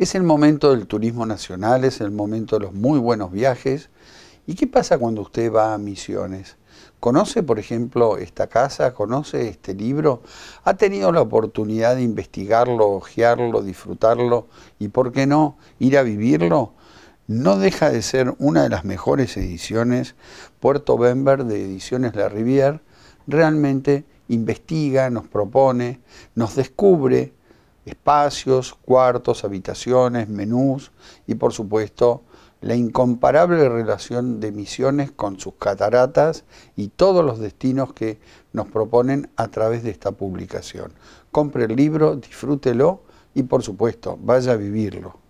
Es el momento del turismo nacional, es el momento de los muy buenos viajes. ¿Y qué pasa cuando usted va a misiones? ¿Conoce, por ejemplo, esta casa? ¿Conoce este libro? ¿Ha tenido la oportunidad de investigarlo, hojearlo, disfrutarlo y, por qué no, ir a vivirlo? No deja de ser una de las mejores ediciones. Puerto Bember de Ediciones La Rivière realmente investiga, nos propone, nos descubre, espacios, cuartos, habitaciones, menús y por supuesto la incomparable relación de Misiones con sus cataratas y todos los destinos que nos proponen a través de esta publicación. Compre el libro, disfrútelo y por supuesto vaya a vivirlo.